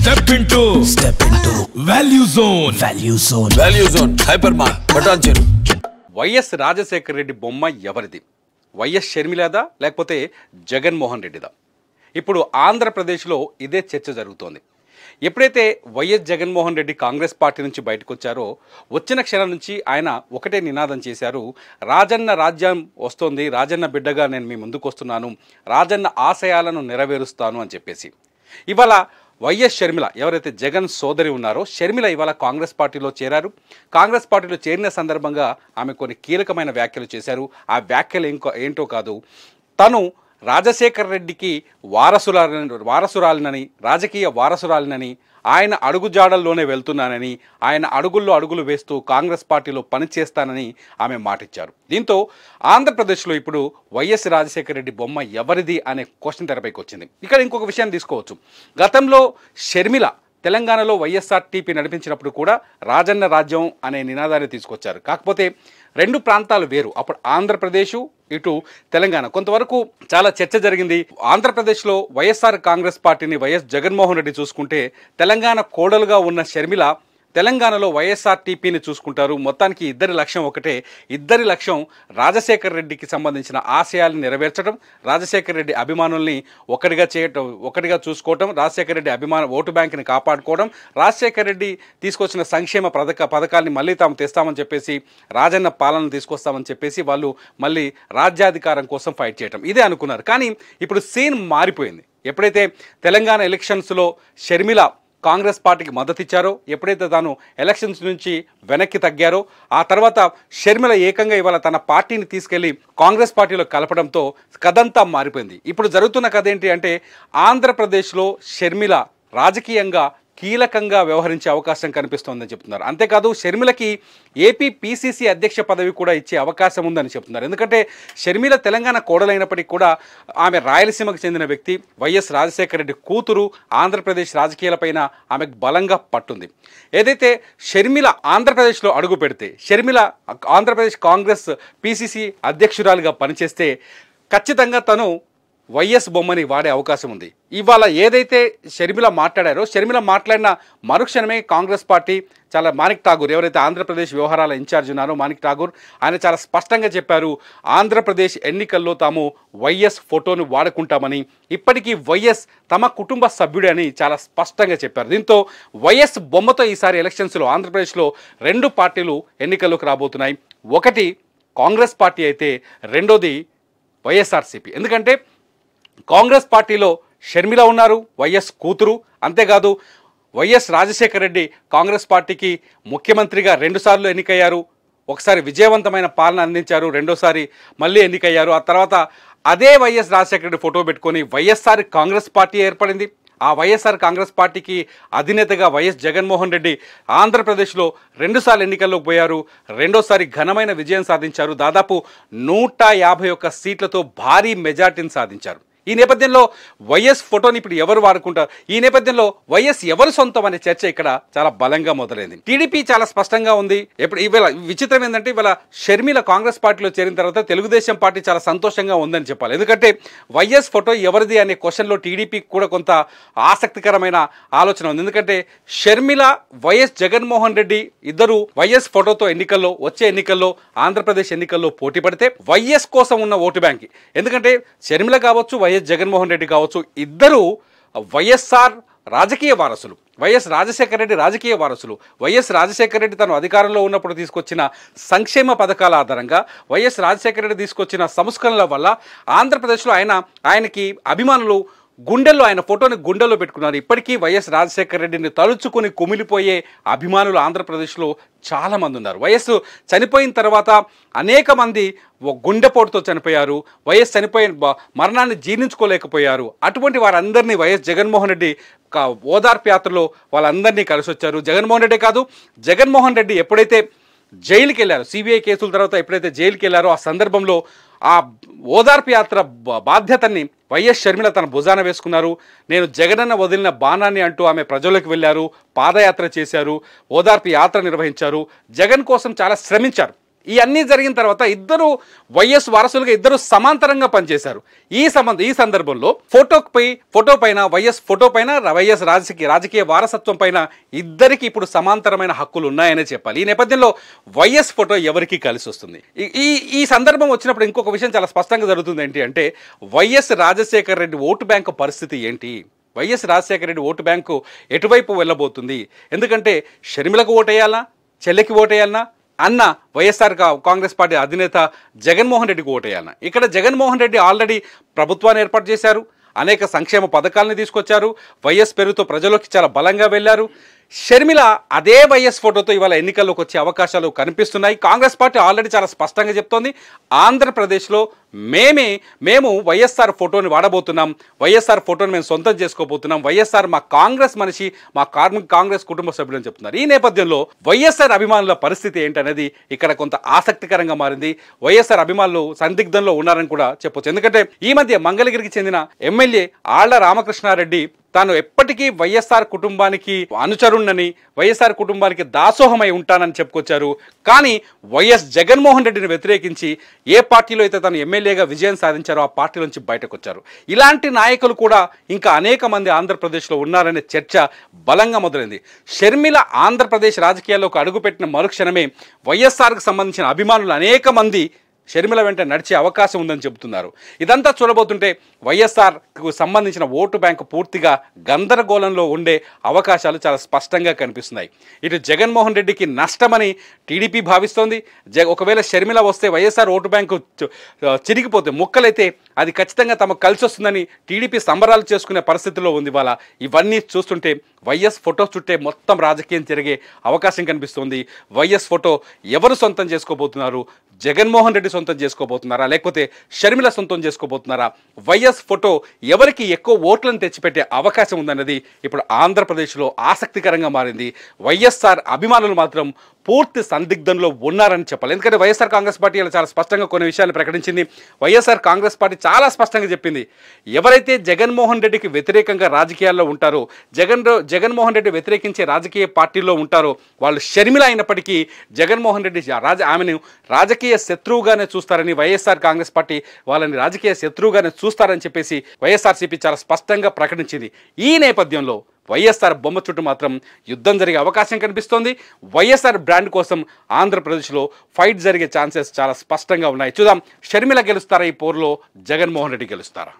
step into step into value zone value zone value zone hyper మార్ బటాన్ చెరు YS Rajasekhar Reddy బొమ్మ ఎవరిది వైఎస్ షర్మిలాదా లేకపోతే జగన్మోహన్ రెడ్డిదా ఇప్పుడు ఆంధ్రప్రదేశ్లో ఇదే చర్చ జరుగుతోంది ఎప్పుడైతే వైఎస్ జగన్మోహన్ రెడ్డి కాంగ్రెస్ పార్టీ నుంచి బయటకు వచ్చారో వచ్చిన క్షణం నుంచి ఆయన ఒకటే నినాదం చేశారు రాజన్న రాజ్యం వస్తోంది రాజన్న బిడ్డగా నేను మీ ముందుకు వస్తున్నాను రాజన్న ఆశయాలను నెరవేరుస్తాను అని చెప్పేసి ఇవాళ వైఎస్ షర్మిల ఎవరైతే జగన్ సోదరి ఉన్నారో షర్మిల ఇవాళ కాంగ్రెస్ పార్టీలో చేరారు కాంగ్రెస్ పార్టీలో చేరిన సందర్భంగా ఆమె కొన్ని కీలకమైన వ్యాఖ్యలు చేశారు ఆ వ్యాఖ్యలు ఏంటో కాదు తను రాజశేఖర రెడ్డికి వారసురాలని వారసురాలినని రాజకీయ వారసురాలినని ఆయన అడుగుజాడల్లోనే వెళ్తున్నానని ఆయన అడుగుల్లో అడుగులు వేస్తూ కాంగ్రెస్ పార్టీలో పనిచేస్తానని ఆమె మాటిచ్చారు దీంతో ఆంధ్రప్రదేశ్లో ఇప్పుడు వైఎస్ రాజశేఖర రెడ్డి బొమ్మ ఎవరిది అనే క్వశ్చన్ తెరపైకి వచ్చింది ఇక్కడ ఇంకొక విషయం తీసుకోవచ్చు గతంలో షర్మిల తెలంగాణలో వైఎస్ఆర్ టీపీ నడిపించినప్పుడు కూడా రాజన్న రాజ్యం అనే నినాదాన్ని తీసుకొచ్చారు కాకపోతే రెండు ప్రాంతాలు వేరు అప్పుడు ఆంధ్రప్రదేశ్ ఇటు తెలంగాణ కొంతవరకు చాలా చర్చ జరిగింది ఆంధ్రప్రదేశ్లో వైఎస్ఆర్ కాంగ్రెస్ పార్టీని వైఎస్ జగన్మోహన్ రెడ్డి చూసుకుంటే తెలంగాణ కోడలుగా ఉన్న షర్మిల తెలంగాణలో వైఎస్ఆర్టీపీని చూసుకుంటారు మొత్తానికి ఇద్దరి లక్ష్యం ఒకటే ఇద్దరి లక్ష్యం రాజశేఖర్ రెడ్డికి సంబంధించిన ఆశయాలను నెరవేర్చడం రాజశేఖర్ రెడ్డి అభిమానుల్ని ఒకటిగా చేయటం ఒకటిగా చూసుకోవటం రాజశేఖర రెడ్డి అభిమాన ఓటు బ్యాంకుని కాపాడుకోవడం రాజశేఖర్ రెడ్డి తీసుకొచ్చిన సంక్షేమ పథక పథకాల్ని మళ్ళీ తాము తెస్తామని చెప్పేసి రాజన్న పాలన తీసుకొస్తామని చెప్పేసి వాళ్ళు మళ్ళీ రాజ్యాధికారం కోసం ఫైట్ చేయటం ఇదే అనుకున్నారు కానీ ఇప్పుడు సీన్ మారిపోయింది ఎప్పుడైతే తెలంగాణ ఎలక్షన్స్లో షర్మిల కాంగ్రెస్ పార్టీకి మద్దతిచ్చారో ఎప్పుడైతే తాను ఎలక్షన్స్ నుంచి వెనక్కి తగ్గారో ఆ తర్వాత షర్మిల ఏకంగా ఇవాళ తన పార్టీని తీసుకెళ్లి కాంగ్రెస్ పార్టీలో కలపడంతో కథంతా మారిపోయింది ఇప్పుడు జరుగుతున్న కథ ఏంటి అంటే ఆంధ్రప్రదేశ్లో షర్మిల రాజకీయంగా కీలకంగా వ్యవహరించే అవకాశం కనిపిస్తోందని చెప్తున్నారు అంతేకాదు షర్మిలకి ఏపీ పీసీసీ అధ్యక్ష పదవి కూడా ఇచ్చే అవకాశం ఉందని చెప్తున్నారు ఎందుకంటే షర్మిల తెలంగాణ కోడలైనప్పటికీ కూడా ఆమె రాయలసీమకు చెందిన వ్యక్తి వైఎస్ రాజశేఖర రెడ్డి కూతురు ఆంధ్రప్రదేశ్ రాజకీయాలపైన ఆమెకు బలంగా పట్టుంది ఏదైతే షర్మిల ఆంధ్రప్రదేశ్లో అడుగు పెడితే షర్మిల ఆంధ్రప్రదేశ్ కాంగ్రెస్ పీసీసీ అధ్యక్షురాలుగా పనిచేస్తే ఖచ్చితంగా తను వైఎస్ బొమ్మని వాడే అవకాశం ఉంది ఇవాళ ఏదైతే షర్మిల మాట్లాడారో షర్మిల మాట్లాడిన మరుక్షణమే కాంగ్రెస్ పార్టీ చాలా మాణిక్ ఠాగూర్ ఎవరైతే ఆంధ్రప్రదేశ్ వ్యవహారాల ఇన్ఛార్జ్ ఉన్నారో మాణిక్ ఠాగూర్ ఆయన చాలా స్పష్టంగా చెప్పారు ఆంధ్రప్రదేశ్ ఎన్నికల్లో తాము వైఎస్ ఫోటోను వాడుకుంటామని ఇప్పటికీ వైఎస్ తమ కుటుంబ సభ్యుడని చాలా స్పష్టంగా చెప్పారు దీంతో వైఎస్ బొమ్మతో ఈసారి ఎలక్షన్స్లో ఆంధ్రప్రదేశ్లో రెండు పార్టీలు ఎన్నికల్లోకి రాబోతున్నాయి ఒకటి కాంగ్రెస్ పార్టీ అయితే రెండోది వైఎస్ఆర్సీపీ ఎందుకంటే కాంగ్రెస్ పార్టీలో షర్మిల ఉన్నారు వైఎస్ కూతురు అంతేకాదు వైఎస్ రాజశేఖర రెడ్డి కాంగ్రెస్ పార్టీకి ముఖ్యమంత్రిగా రెండుసార్లు ఎన్నికయ్యారు ఒకసారి విజయవంతమైన పాలన అందించారు రెండోసారి మళ్ళీ ఎన్నికయ్యారు ఆ తర్వాత అదే వైఎస్ రాజశేఖర రెడ్డి ఫోటో పెట్టుకొని వైఎస్ఆర్ కాంగ్రెస్ పార్టీ ఏర్పడింది ఆ వైఎస్ఆర్ కాంగ్రెస్ పార్టీకి అధినేతగా వైఎస్ జగన్మోహన్ రెడ్డి ఆంధ్రప్రదేశ్లో రెండుసార్లు ఎన్నికల్లోకి పోయారు రెండోసారి ఘనమైన విజయం సాధించారు దాదాపు నూట యాభై ఒక్క సీట్లతో భారీ మెజార్టీని సాధించారు ఈ నేపథ్యంలో వైఎస్ ఫోటోని ఇప్పుడు ఎవరు వాడుకుంటారు ఈ నేపథ్యంలో వైఎస్ ఎవరు సొంతం అనే చర్చ ఇక్కడ చాలా బలంగా మొదలైంది టీడీపీ చాలా స్పష్టంగా ఉంది ఇప్పుడు ఇవాళ విచిత్రం ఏంటంటే ఇవాళ షర్మిల కాంగ్రెస్ పార్టీలో చేరిన తర్వాత తెలుగుదేశం పార్టీ చాలా సంతోషంగా ఉందని చెప్పాలి ఎందుకంటే వైఎస్ ఫోటో ఎవరిది అనే క్వశ్చన్లో టీడీపీకి కూడా కొంత ఆసక్తికరమైన ఆలోచన ఉంది ఎందుకంటే షర్మిల వైఎస్ జగన్మోహన్ రెడ్డి ఇద్దరు వైఎస్ ఫోటోతో ఎన్నికల్లో వచ్చే ఎన్నికల్లో ఆంధ్రప్రదేశ్ ఎన్నికల్లో పోటీ పడితే వైఎస్ కోసం ఉన్న ఓటు బ్యాంక్ ఎందుకంటే షర్మిల కావచ్చు వైఎస్ జగన్మోహన్ రెడ్డి కావచ్చు ఇద్దరు వైఎస్ఆర్ రాజకీయ వారసులు వైఎస్ రాజశేఖర రెడ్డి రాజకీయ వారసులు వైఎస్ రాజశేఖర రెడ్డి తను అధికారంలో ఉన్నప్పుడు తీసుకొచ్చిన సంక్షేమ పథకాల ఆధారంగా వైఎస్ రాజశేఖర రెడ్డి తీసుకొచ్చిన సంస్కరణల వల్ల ఆంధ్రప్రదేశ్లో ఆయన ఆయనకి అభిమానులు గుండెల్లో ఆయన ఫోటోని గుండెల్లో పెట్టుకున్నారు ఇప్పటికీ వైఎస్ రాజశేఖర రెడ్డిని తలుచుకొని కుమిలిపోయే అభిమానులు ఆంధ్రప్రదేశ్లో చాలామంది ఉన్నారు వైఎస్ చనిపోయిన తర్వాత అనేక మంది గుండెపోటుతో చనిపోయారు వైఎస్ చనిపోయిన మరణాన్ని జీర్ణించుకోలేకపోయారు అటువంటి వారందరినీ వైఎస్ జగన్మోహన్ రెడ్డి ఓదార్పు యాత్రలో వాళ్ళందరినీ కలిసి వచ్చారు జగన్మోహన్ రెడ్డి కాదు జగన్మోహన్ రెడ్డి ఎప్పుడైతే జైలుకి వెళ్ళారు సిబిఐ కేసుల తర్వాత ఎప్పుడైతే జైలుకి వెళ్ళారో ఆ సందర్భంలో ఆ ఓదార్పు యాత్ర బాధ్యతని వైఎస్ షర్మిల తన భుజాన వేసుకున్నారు నేను జగనన్న వదిలిన బాణాన్ని అంటూ ఆమె ప్రజలకు వెళ్ళారు పాదయాత్ర చేశారు ఓదార్పు యాత్ర నిర్వహించారు జగన్ కోసం చాలా శ్రమించారు ఇవన్నీ జరిగిన తర్వాత ఇద్దరు వైఎస్ వారసులుగా ఇద్దరు సమాంతరంగా పనిచేశారు ఈ సంబంధ ఈ సందర్భంలో ఫోటోపై ఫోటో పైన వైఎస్ ఫోటో పైన వైఎస్ రాజకీయ రాజకీయ వారసత్వం పైన ఇద్దరికి ఇప్పుడు సమాంతరమైన హక్కులు ఉన్నాయనే చెప్పాలి ఈ నేపథ్యంలో వైఎస్ ఫోటో ఎవరికి కలిసి వస్తుంది ఈ ఈ సందర్భం వచ్చినప్పుడు ఇంకొక విషయం చాలా స్పష్టంగా జరుగుతుంది ఏంటి అంటే YS Rajasekhara Reddy vote bank పరిస్థితి ఏంటి YS Rajasekhara Reddy vote bank ఎటువైపు వెళ్ళబోతుంది ఎందుకంటే షర్మిలకు ఓటేయాలా చెల్లెకి ఓటేయాలనా అన్న వైఎస్ఆర్ కాంగ్రెస్ పార్టీ అధినేత జగన్మోహన్ రెడ్డికి ఓటేయాలన్న ఇక్కడ జగన్మోహన్ రెడ్డి ఆల్రెడీ ప్రభుత్వాన్ని ఏర్పాటు చేశారు అనేక సంక్షేమ పథకాలని తీసుకొచ్చారు వైఎస్ పేరుతో ప్రజలకి చాలా బలంగా వెళ్ళారు షర్మిల అదే వైఎస్ ఫోటోతో ఇవాళ ఎన్నికల్లోకి వచ్చే అవకాశాలు కనిపిస్తున్నాయి కాంగ్రెస్ పార్టీ ఆల్రెడీ చాలా స్పష్టంగా చెప్తోంది ఆంధ్రప్రదేశ్లో మేమే మేము వైఎస్ఆర్ ఫోటోని వాడబోతున్నాం వైఎస్ఆర్ ఫోటోని మేము సొంతం చేసుకోబోతున్నాం వైఎస్ఆర్ మా కాంగ్రెస్ మనిషి మా కార్మిక కాంగ్రెస్ కుటుంబ సభ్యులని చెప్తున్నారు ఈ నేపథ్యంలో వైఎస్ఆర్ అభిమానుల పరిస్థితి ఏంటనేది ఇక్కడ కొంత ఆసక్తికరంగా మారింది వైఎస్ఆర్ అభిమానులు సందిగ్ధంలో ఉన్నారని కూడా చెప్పొచ్చు ఎందుకంటే ఈ మధ్య మంగళగిరికి చెందిన ఎమ్మెల్యే ఆళ్ల రామకృష్ణారెడ్డి తాను ఎప్పటికీ వైఎస్ఆర్ కుటుంబానికి అనుచరుణ్ణని వైఎస్ఆర్ కుటుంబానికి దాసోహమై ఉంటానని చెప్పుకొచ్చారు కానీ వైఎస్ జగన్మోహన్ రెడ్డిని వ్యతిరేకించి ఏ పార్టీలో అయితే తను ఎమ్మెల్యేగా విజయం సాధించారో ఆ పార్టీ నుంచి బయటకు వచ్చారు ఇలాంటి నాయకులు కూడా ఇంకా అనేక మంది ఆంధ్రప్రదేశ్లో ఉన్నారనే చర్చ బలంగా మొదలైంది షర్మిల ఆంధ్రప్రదేశ్ రాజకీయాల్లోకి అడుగుపెట్టిన మరుక్షణమే వైఎస్ఆర్కు సంబంధించిన అభిమానులు అనేక మంది షర్మిల వెంట నడిచే అవకాశం ఉందని చెబుతున్నారు ఇదంతా చూడబోతుంటే వైఎస్ఆర్కు సంబంధించిన ఓటు బ్యాంకు పూర్తిగా గందరగోళంలో ఉండే అవకాశాలు చాలా స్పష్టంగా కనిపిస్తున్నాయి ఇటు జగన్మోహన్ రెడ్డికి నష్టమని టీడీపీ భావిస్తోంది జ ఒకవేళ షర్మిల వస్తే వైఎస్ఆర్ ఓటు బ్యాంకు చిరిగిపోతే ముక్కలైతే అది ఖచ్చితంగా తమ కలిసి వస్తుందని టీడీపీ సంబరాలు చేసుకునే పరిస్థితిలో ఉంది వాళ్ళ ఇవన్నీ చూస్తుంటే వైఎస్ ఫోటో చుట్టే మొత్తం రాజకీయం జరిగే అవకాశం కనిపిస్తుంది వైఎస్ ఫోటో ఎవరు సొంతం చేసుకోబోతున్నారు జగన్మోహన్ రెడ్డి సొంతం చేసుకోబోతున్నారా లేకపోతే షర్మిల సొంతం చేసుకోబోతున్నారా వైఎస్ ఫోటో ఎవరికి ఎక్కువ ఓట్లను తెచ్చిపెట్టే అవకాశం ఉందన్నది ఇప్పుడు ఆంధ్రప్రదేశ్లో ఆసక్తికరంగా మారింది వైఎస్ఆర్ అభిమానులు మాత్రం పూర్తి సందిగ్ధంలో ఉన్నారని చెప్పాలి ఎందుకంటే వైఎస్ఆర్ కాంగ్రెస్ పార్టీ ఇలా చాలా స్పష్టంగా కొన్ని విషయాలు ప్రకటించింది వైఎస్ఆర్ కాంగ్రెస్ పార్టీ చాలా స్పష్టంగా చెప్పింది ఎవరైతే జగన్మోహన్ రెడ్డికి వ్యతిరేకంగా రాజకీయాల్లో ఉంటారో జగన్ జగన్మోహన్ రెడ్డి వ్యతిరేకించే రాజకీయ పార్టీల్లో ఉంటారో వాళ్ళు షర్మిల అయినప్పటికీ జగన్మోహన్ రెడ్డి రాజ ఆమెను రాజకీయ శత్రువుగా శత్రువుగానే చూస్తారని వైఎస్ఆర్ కాంగ్రెస్ పార్టీ వాళ్ళని రాజకీయ శత్రువుగానే చూస్తారని చెప్పేసి వైఎస్ఆర్సీపీ చాలా స్పష్టంగా ప్రకటించింది ఈ నేపథ్యంలో వైఎస్ఆర్ బొమ్మ చుట్టూ మాత్రం యుద్ధం జరిగే అవకాశం కనిపిస్తోంది వైఎస్ఆర్ బ్రాండ్ కోసం ఆంధ్రప్రదేశ్లో ఫైట్ జరిగే ఛాన్సెస్ చాలా స్పష్టంగా ఉన్నాయి చూద్దాం షర్మిల గెలుస్తారా ఈ పోరులో జగన్మోహన్ రెడ్డి గెలుస్తారా